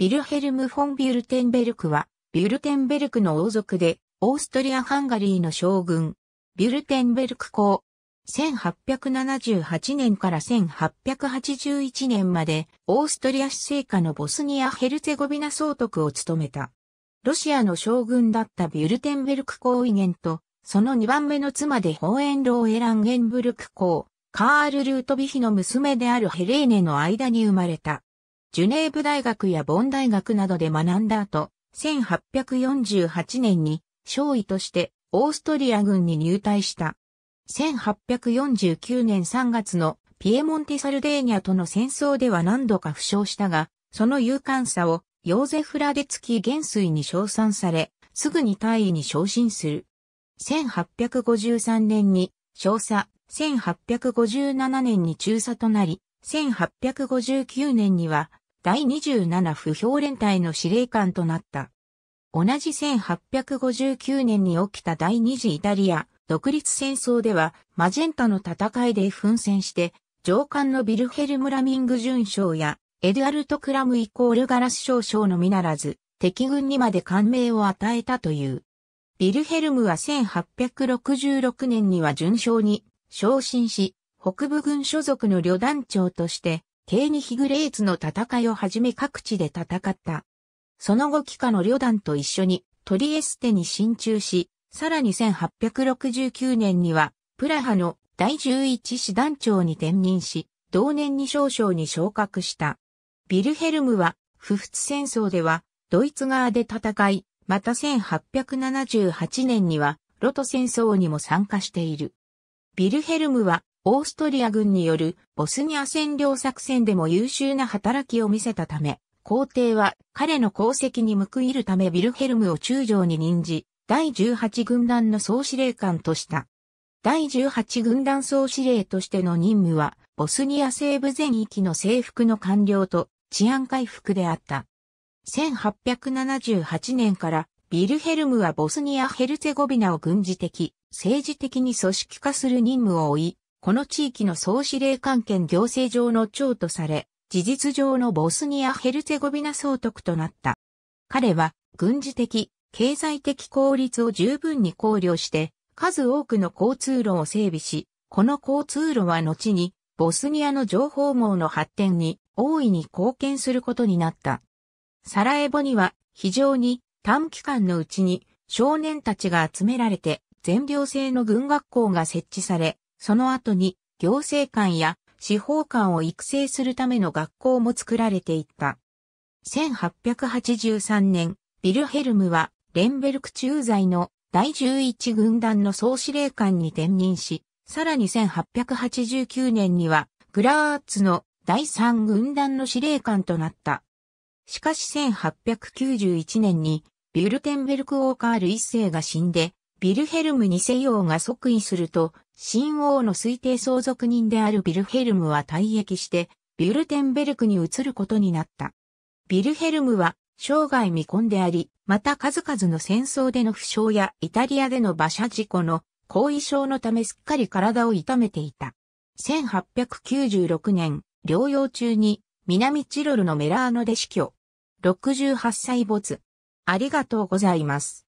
ビルヘルム・フォン・ビュルテンベルクは、ビュルテンベルクの王族で、オーストリア・ハンガリーの将軍、ビュルテンベルク公。1878年から1881年まで、オーストリア市政下のボスニア・ヘルツェゴビナ総督を務めた。ロシアの将軍だったビュルテンベルク公威厳と、その2番目の妻でホーエンローエランゲンブルク公、カール・ルートビヒの娘であるヘレーネの間に生まれた。ジュネーブ大学やボン大学などで学んだ後、1848年に少尉としてオーストリア軍に入隊した。1849年3月のピエモンテ・サルデーニャとの戦争では何度か負傷したが、その勇敢さをヨーゼフ・ラデツキ元帥に称賛され、すぐに大尉に昇進する。1853年に少佐、1857年に中佐となり、1859年には第27不評連隊の司令官となった。同じ1859年に起きた第二次イタリア独立戦争ではマジェンタの戦いで奮戦して上官のビルヘルム・ラミング准将やエドアルト・クラムイコールガラス少将のみならず敵軍にまで感銘を与えたという。ビルヘルムは1866年には准将に昇進し北部軍所属の旅団長としてケーニヒグレーツの戦いをはじめ各地で戦った。その後帰化の旅団と一緒にトリエステに進駐し、さらに1869年にはプラハの第11師団長に転任し、同年に少々に昇格した。ビルヘルムは、不仏戦争では、ドイツ側で戦い、また1878年には、ロト戦争にも参加している。ビルヘルムは、オーストリア軍によるボスニア占領作戦でも優秀な働きを見せたため、皇帝は彼の功績に報いるためビルヘルムを中将に任じ、第18軍団の総司令官とした。第18軍団総司令としての任務は、ボスニア西部全域の征服の完了と治安回復であった。1878年からビルヘルムはボスニア・ヘルツェゴビナを軍事的、政治的に組織化する任務を負い、この地域の総司令官権行政上の長とされ、事実上のボスニア・ヘルツェゴビナ総督となった。彼は軍事的、経済的効率を十分に考慮して、数多くの交通路を整備し、この交通路は後に、ボスニアの情報網の発展に大いに貢献することになった。サラエボには非常に短期間のうちに少年たちが集められて全寮制の軍学校が設置され、その後に行政官や司法官を育成するための学校も作られていった。1883年、ビルヘルムはレンベルク駐在の第11軍団の総司令官に転任し、さらに1889年にはグラーツの第3軍団の司令官となった。しかし1891年にビュルテンベルク・オーカール一世が死んで、ビルヘルム2世王が即位すると、新王の推定相続人であるビルヘルムは退役して、ビュルテンベルクに移ることになった。ビルヘルムは生涯未婚であり、また数々の戦争での負傷やイタリアでの馬車事故の後遺症のためすっかり体を痛めていた。1896年、療養中に南チロルのメラーノで死去。68歳没。ありがとうございます。